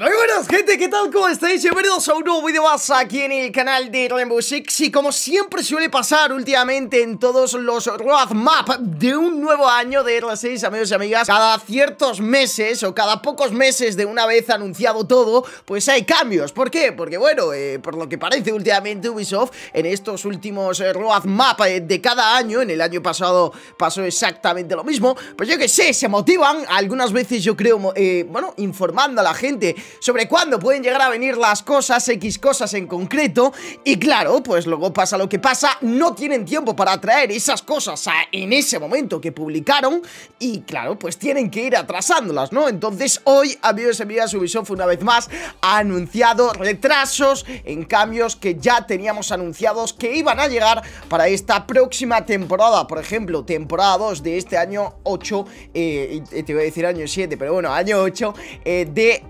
Hola buenas gente, ¿qué tal? ¿Cómo estáis? Bienvenidos a un nuevo vídeo más aquí en el canal de Rainbow Six Y como siempre suele pasar últimamente en todos los roadmap de un nuevo año de R6 Amigos y amigas, cada ciertos meses o cada pocos meses de una vez anunciado todo Pues hay cambios, ¿por qué? Porque bueno, eh, por lo que parece últimamente Ubisoft En estos últimos eh, roadmap eh, de cada año, en el año pasado pasó exactamente lo mismo Pues yo que sé, se motivan, algunas veces yo creo, bueno, informando a la gente sobre cuándo pueden llegar a venir las cosas, X cosas en concreto. Y claro, pues luego pasa lo que pasa, no tienen tiempo para traer esas cosas en ese momento que publicaron. Y claro, pues tienen que ir atrasándolas, ¿no? Entonces hoy, amigos y amigas, Ubisoft una vez más ha anunciado retrasos en cambios que ya teníamos anunciados que iban a llegar para esta próxima temporada. Por ejemplo, temporada 2 de este año 8, eh, te voy a decir año 7, pero bueno, año 8 eh, de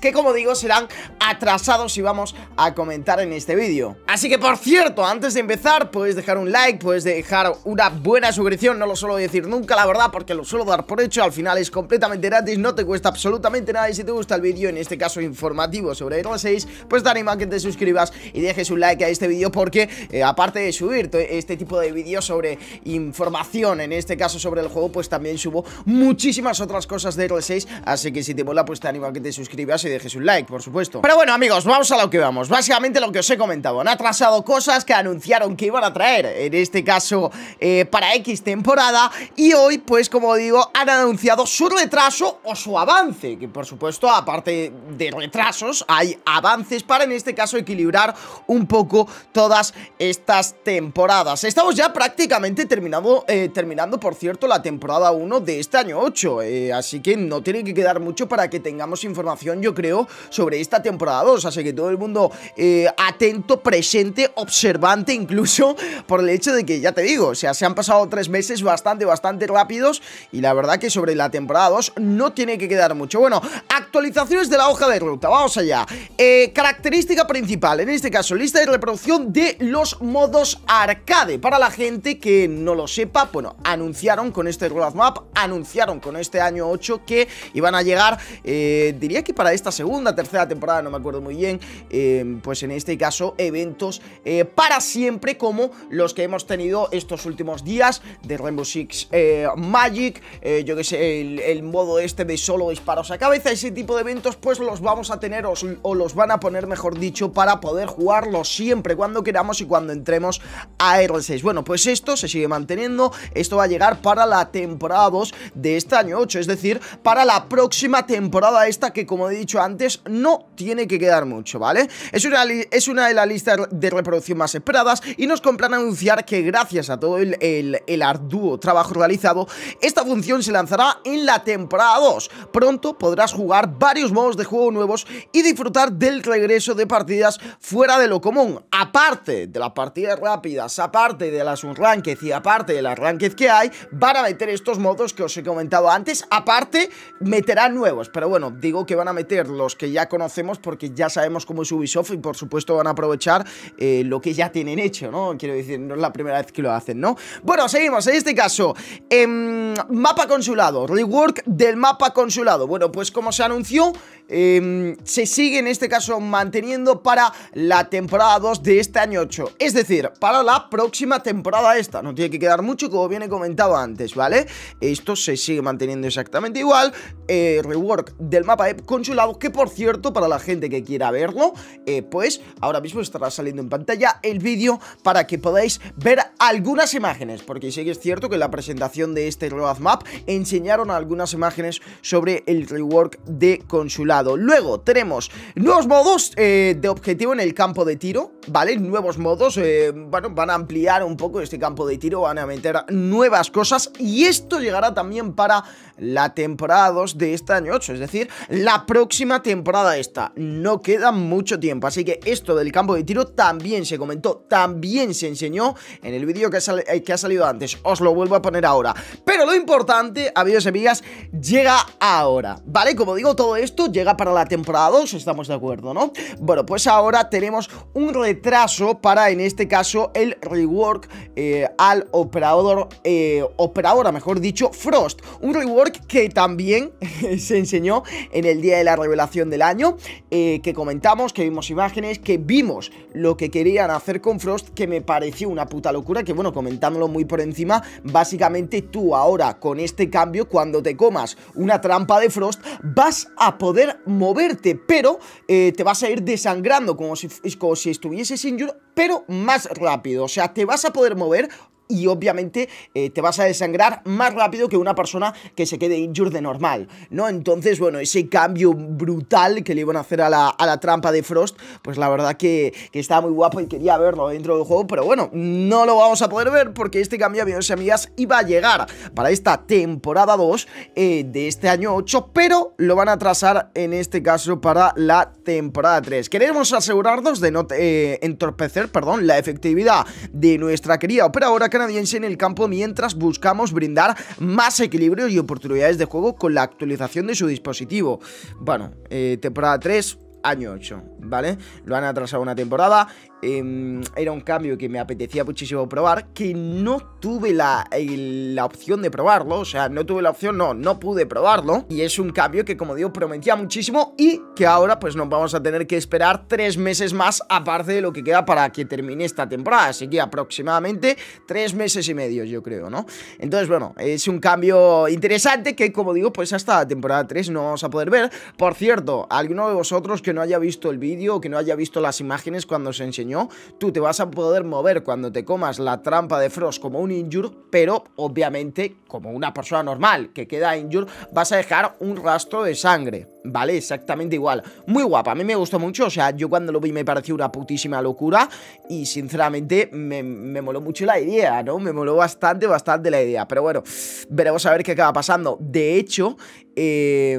que como digo serán atrasados y vamos a comentar en este vídeo Así que por cierto, antes de empezar puedes dejar un like, puedes dejar una buena suscripción No lo suelo decir nunca la verdad porque lo suelo dar por hecho, al final es completamente gratis, no te cuesta absolutamente nada Y si te gusta el vídeo, en este caso informativo sobre Halo 6, pues te animo a que te suscribas y dejes un like a este vídeo Porque eh, aparte de subir este tipo de vídeos sobre información, en este caso sobre el juego, pues también subo muchísimas otras cosas de Halo 6 Así que si te mola pues te animo a que te suscribas y dejéis un like, por supuesto Pero bueno, amigos, vamos a lo que vamos Básicamente lo que os he comentado Han atrasado cosas que anunciaron que iban a traer En este caso, eh, para X temporada Y hoy, pues como digo, han anunciado su retraso o su avance Que por supuesto, aparte de retrasos, hay avances Para en este caso equilibrar un poco todas estas temporadas Estamos ya prácticamente terminado, eh, terminando, por cierto, la temporada 1 de este año 8 eh, Así que no tiene que quedar mucho para que tengamos información yo creo, sobre esta temporada 2. Así que todo el mundo eh, atento, presente, observante incluso, por el hecho de que, ya te digo, o sea, se han pasado tres meses bastante, bastante rápidos y la verdad que sobre la temporada 2 no tiene que quedar mucho. Bueno, actualizaciones de la hoja de ruta, vamos allá. Eh, característica principal, en este caso, lista de reproducción de los modos arcade. Para la gente que no lo sepa, bueno, anunciaron con este roadmap, anunciaron con este año 8 que iban a llegar, eh, diría que para esta segunda, tercera temporada, no me acuerdo muy bien, em, pues en este caso eventos eh, para siempre como los que hemos tenido estos últimos días de Rainbow Six eh, Magic, eh, yo que sé, el, modo este de solo disparos a cabeza, ese tipo de eventos pues los vamos a tener o, o los van a poner mejor dicho para poder jugarlos siempre cuando queramos y cuando entremos a R6. Bueno, pues esto se sigue manteniendo, esto va a llegar para la temporada 2 de este año 8, es decir, para la próxima temporada esta que como he dicho antes, no tiene que quedar mucho, ¿vale? Es una, es una de las listas de reproducción más esperadas y nos compran anunciar que gracias a todo el, arduo trabajo realizado, esta función se lanzará en la temporada 2. Pronto podrás jugar varios modos de juego nuevos y disfrutar del regreso de partidas fuera de lo común. Aparte de las partidas rápidas, aparte de las unranked y aparte de las ranked que hay, van a meter estos modos que os he comentado antes. Aparte, meterán nuevos, pero bueno, digo que van a meter los que ya conocemos, porque ya sabemos cómo es Ubisoft y por supuesto van a aprovechar eh, lo que ya tienen hecho, ¿no? Quiero decir, no es la primera vez que lo hacen, ¿no? Bueno, seguimos, en este caso, em, mapa consulado, rework del mapa consulado. Bueno, pues como se anunció, em, se sigue en este caso manteniendo para la temporada 2 de este año 8, es decir, para la próxima temporada esta, no tiene que quedar mucho como viene comentado antes, ¿vale? Esto se sigue manteniendo exactamente igual, eh, rework del mapa consulado que por cierto, para la gente que quiera verlo, eh, pues ahora mismo estará saliendo en pantalla el vídeo para que podáis ver algunas imágenes, porque sí que es cierto que en la presentación de este roadmap enseñaron algunas imágenes sobre el rework de consulado. Luego tenemos nuevos modos eh, de objetivo en el campo de tiro, ¿vale? Nuevos modos, eh, bueno, van a ampliar un poco este campo de tiro, van a meter nuevas cosas y esto llegará también para la temporada 2 de este año 8, es decir, la próxima próxima temporada esta. No queda mucho tiempo, así que esto del campo de tiro también se comentó, también se enseñó en el vídeo eh, que, ha salido antes. Os lo vuelvo a poner ahora. Pero lo importante, amigos y amigas, llega ahora, ¿vale? Como digo, todo esto llega para la temporada 2, estamos de acuerdo, ¿no? Bueno, pues ahora tenemos un retraso para, en este caso, el rework eh, al operador, eh, operadora, mejor dicho, Frost. Un rework que también se enseñó en el día de la revelación del año, eh, que comentamos, que vimos imágenes, que vimos lo que querían hacer con Frost, que me pareció una puta locura, que bueno, comentándolo muy por encima, básicamente tú ahora con este cambio, cuando te comas una trampa de Frost, vas a poder moverte, pero eh, te vas a ir desangrando como si, como si estuvieses pero más rápido, o sea, te vas a poder mover y obviamente eh, te vas a desangrar más rápido que una persona que se quede injured de normal, ¿no? Entonces, bueno, ese cambio brutal que le iban a hacer a la, trampa de Frost, pues la verdad que, que, estaba muy guapo y quería verlo dentro del juego, pero bueno, no lo vamos a poder ver porque este cambio, amigos y amigas, iba a llegar para esta temporada 2 eh, de este año 8, pero lo van a trazar en este caso para la temporada 3. Queremos asegurarnos de no eh, entorpecer, perdón, la efectividad de nuestra querida operadora que canadiense en el campo mientras buscamos brindar más equilibrio y oportunidades de juego con la actualización de su dispositivo. Bueno, eh, temporada 3 año 8, ¿vale? Lo han atrasado una temporada. Em, era un cambio que me apetecía muchísimo probar, que no tuve la, la opción de probarlo, o sea, no tuve la opción, no, no pude probarlo. Y es un cambio que, como digo, prometía muchísimo y que ahora pues nos vamos a tener que esperar tres meses más, aparte de lo que queda para que termine esta temporada. Así que aproximadamente tres meses y medio, yo creo, ¿no? Entonces, bueno, es un cambio interesante que, como digo, pues hasta la temporada 3 no vamos a poder ver. Por cierto, alguno de vosotros que no haya visto el vídeo o que no haya visto las imágenes cuando se enseñó, tú te vas a poder mover cuando te comas la trampa de Frost como un injure, pero obviamente como una persona normal que queda injure, vas a dejar un rastro de sangre. ¿vale? Exactamente igual. Muy guapa, a mí me gustó mucho, o sea, yo cuando lo vi me pareció una putísima locura y sinceramente me, moló mucho la idea, ¿no? Me moló bastante, bastante la idea, pero bueno, veremos a ver qué acaba pasando. De hecho, eh,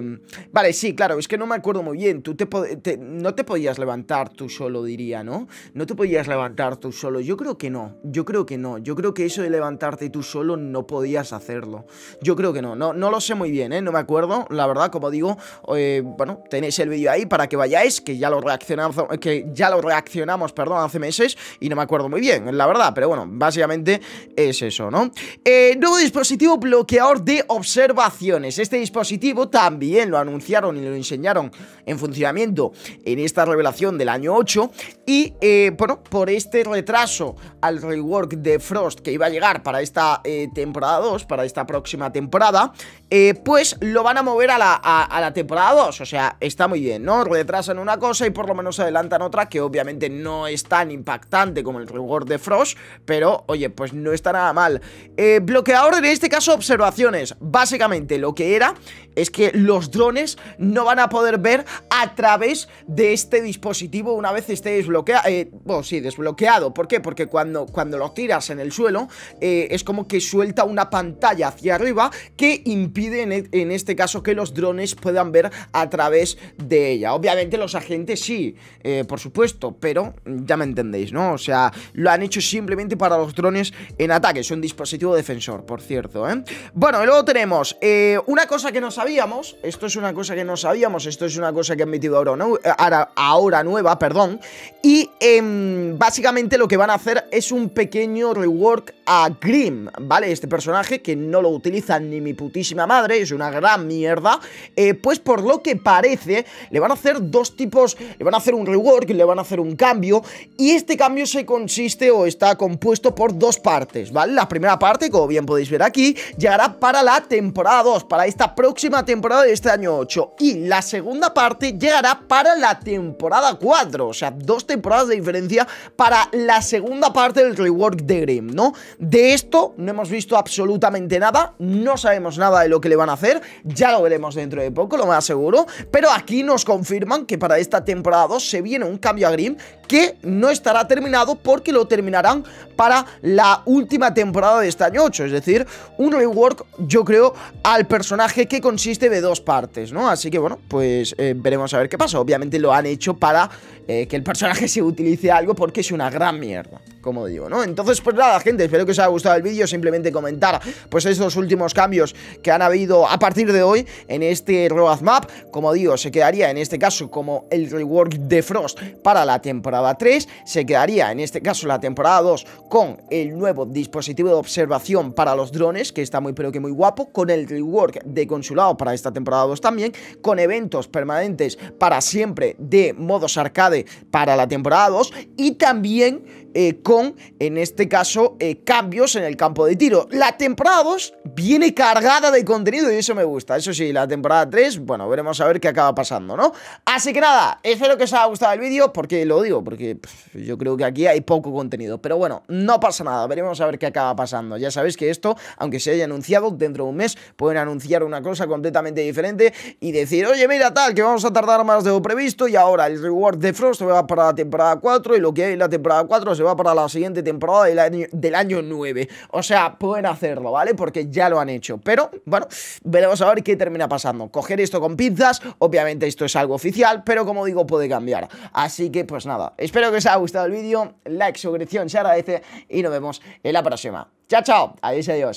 vale, sí, claro, es que no me acuerdo muy bien, tú te, no te podías levantar tú solo, diría, ¿no? No te podías levantar tú solo. Yo creo que no, yo creo que no. Yo creo que eso de levantarte tú solo no podías hacerlo. Yo creo que no, no, no lo sé muy bien, ¿eh? No me acuerdo, la verdad, como digo, eh, bueno, tenéis el vídeo ahí para que vayáis, que ya lo reaccionamos, que ya lo reaccionamos, perdón, hace meses y no me acuerdo muy bien, la verdad, pero bueno, básicamente es eso, ¿no? Eh, nuevo dispositivo bloqueador de observaciones. Este dispositivo también lo anunciaron y lo enseñaron en funcionamiento en esta revelación del año 8 y, eh, por este retraso al rework de Frost que iba a llegar para esta eh, temporada 2, para esta próxima temporada, eh, pues lo van a mover a la, a, a la temporada 2, o sea, está muy bien, ¿no? Retrasan una cosa y por lo menos adelantan otra que obviamente no es tan impactante como el rework de Frost, pero, oye, pues no está nada mal. bloqueador, en este caso, observaciones. Básicamente lo que era es que los drones no van a poder ver a través de este dispositivo una vez esté desbloqueado. Eh, sí, desbloqueado. ¿Por qué? Porque cuando, cuando lo tiras en el suelo, eh, es como que suelta una pantalla hacia arriba que impide e, en, este caso que los drones puedan ver a través de ella. Obviamente los agentes sí, eh, por supuesto, pero ya me entendéis, ¿no? O sea, lo han hecho simplemente para los drones en ataque. Es un dispositivo defensor, por cierto, ¿eh? Bueno, y luego tenemos una cosa que no sabíamos. Esto es una cosa que no sabíamos. Esto es una cosa que ha metido ahora, ¿no? ahora, nueva, perdón, y Em, básicamente lo que van a hacer es un pequeño rework a Grim, ¿vale? Este personaje que no lo utiliza ni mi putísima madre, es una gran mierda. Eh, pues por lo que parece, le van a hacer dos tipos, le van a hacer un rework, le van a hacer un cambio. Y este cambio se consiste o está compuesto por dos partes, ¿vale? La primera parte, como bien podéis ver aquí, llegará para la temporada 2, para esta próxima temporada de este año 8. Y la segunda parte llegará para la temporada 4, o sea, dos temporadas de diferencia para la segunda parte del rework de Grimm, ¿no? De esto no hemos visto absolutamente nada, no sabemos nada de lo que le van a hacer, ya lo veremos dentro de poco, lo más seguro, pero aquí nos confirman que para esta temporada 2 se viene un cambio a Grimm que no estará terminado porque lo terminarán para la última temporada de este año 8, es decir, un rework yo creo al personaje que consiste de dos partes, ¿no? Así que bueno, pues eh, veremos a ver qué pasa, obviamente lo han hecho para eh, que el personaje se utilice algo porque es una gran mierda como digo, ¿no? Entonces, pues nada, gente, espero que os haya gustado el vídeo, simplemente comentar, pues esos últimos cambios que han habido a partir de hoy en este roadmap, como digo, se quedaría en este caso como el rework de Frost para la temporada 3, se quedaría en este caso la temporada 2 con el nuevo dispositivo de observación para los drones, que está muy pero que muy guapo, con el rework de consulado para esta temporada 2 también, con eventos permanentes para siempre de modos arcade para la temporada 2 y también eh, con en este caso, eh, cambios en el campo de tiro. La temporada 2 viene cargada de contenido y eso me gusta. Eso sí, la temporada 3, bueno, veremos a ver qué acaba pasando, ¿no? Así que nada, espero que os haya gustado el vídeo, porque lo digo, porque yo creo que aquí hay poco contenido. Pero bueno, no pasa nada, veremos a ver qué acaba pasando. Ya sabéis que esto, aunque se haya anunciado, dentro de un mes pueden anunciar una cosa completamente diferente y decir, oye, mira tal, que vamos a tardar más de lo previsto y ahora el reward de Frost se va para la temporada 4 y lo que hay en la temporada 4 se va para la siguiente temporada del año, del 9. O sea, pueden hacerlo, ¿vale? Porque ya lo han hecho. Pero, bueno, veremos a ver qué termina pasando. Coger esto con pizzas, obviamente esto es algo oficial, pero como digo, puede cambiar. Así que, pues nada, espero que os haya gustado el vídeo, like, suscripción se agradece y nos vemos en la próxima. Chao, chao, adiós, adiós.